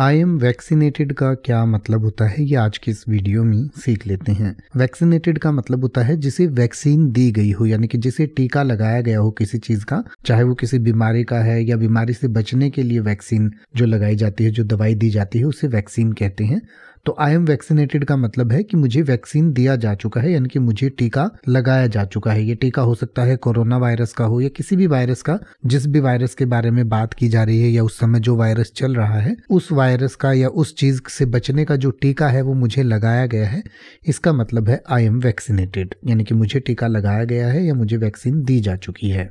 I am vaccinated का क्या मतलब होता है ये आज के इस वीडियो में सीख लेते हैं वैक्सीनेटेड का मतलब होता है जिसे वैक्सीन दी गई हो यानी कि जिसे टीका लगाया गया हो किसी चीज का चाहे वो किसी बीमारी का है या बीमारी से बचने के लिए वैक्सीन जो लगाई जाती है जो दवाई दी जाती है उसे वैक्सीन कहते हैं तो आई एम वैक्सीनेटेड का मतलब है कि मुझे वैक्सीन दिया जा चुका है यानी कि मुझे टीका लगाया जा चुका है ये टीका हो सकता है कोरोना वायरस का हो या किसी भी वायरस का जिस भी वायरस के बारे में बात की जा रही है या उस समय जो वायरस चल रहा है उस वायरस का या उस चीज से बचने का जो टीका है वो मुझे लगाया गया है इसका मतलब है आई एम वैक्सीनेटेड यानी कि मुझे टीका लगाया गया है या मुझे वैक्सीन दी जा चुकी है